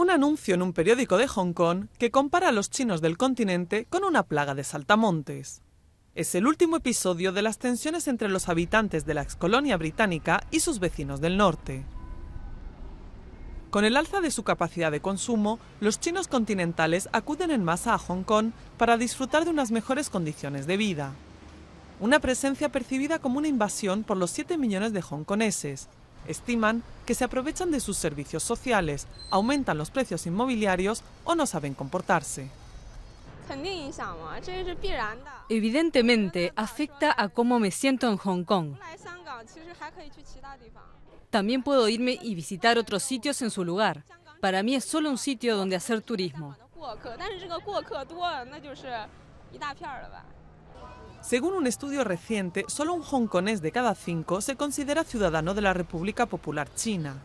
un anuncio en un periódico de Hong Kong que compara a los chinos del continente con una plaga de saltamontes. Es el último episodio de las tensiones entre los habitantes de la excolonia británica y sus vecinos del norte. Con el alza de su capacidad de consumo, los chinos continentales acuden en masa a Hong Kong para disfrutar de unas mejores condiciones de vida. Una presencia percibida como una invasión por los 7 millones de hongkoneses, Estiman que se aprovechan de sus servicios sociales, aumentan los precios inmobiliarios o no saben comportarse. Evidentemente, afecta a cómo me siento en Hong Kong. También puedo irme y visitar otros sitios en su lugar. Para mí es solo un sitio donde hacer turismo. Según un estudio reciente, solo un hongkonés de cada cinco se considera ciudadano de la República Popular China.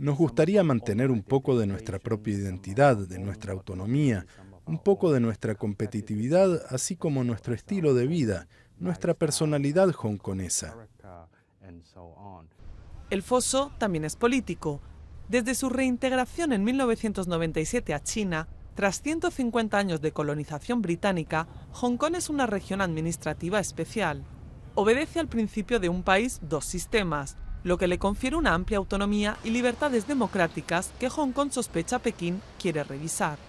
Nos gustaría mantener un poco de nuestra propia identidad, de nuestra autonomía, un poco de nuestra competitividad, así como nuestro estilo de vida, nuestra personalidad hongkonesa. El foso también es político. Desde su reintegración en 1997 a China, tras 150 años de colonización británica, Hong Kong es una región administrativa especial. Obedece al principio de un país dos sistemas, lo que le confiere una amplia autonomía y libertades democráticas que Hong Kong sospecha Pekín quiere revisar.